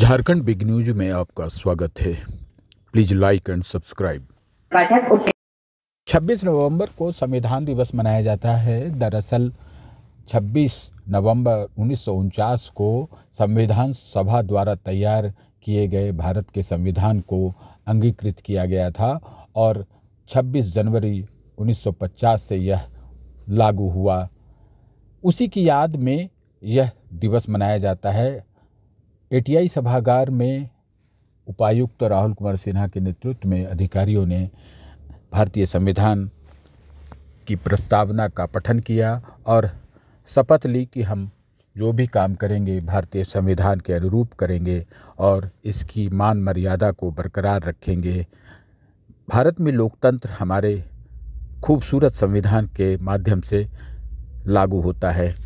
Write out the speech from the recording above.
Jharkhand big news में आपका स्वागत है प्लीज लाइक एंड सब्सक्राइब 26 नवंबर को संविधान दिवस मनाया जाता है दरअसल 26 नवंबर उन्नीस को संविधान सभा द्वारा तैयार किए गए भारत के संविधान को अंगीकृत किया गया था और 26 जनवरी 1950 से यह लागू हुआ उसी की याद में यह दिवस मनाया जाता है एटीआई सभागार में उपायुक्त तो राहुल कुमार सिन्हा के नेतृत्व में अधिकारियों ने भारतीय संविधान की प्रस्तावना का पठन किया और शपथ ली कि हम जो भी काम करेंगे भारतीय संविधान के अनुरूप करेंगे और इसकी मान मर्यादा को बरकरार रखेंगे भारत में लोकतंत्र हमारे खूबसूरत संविधान के माध्यम से लागू होता है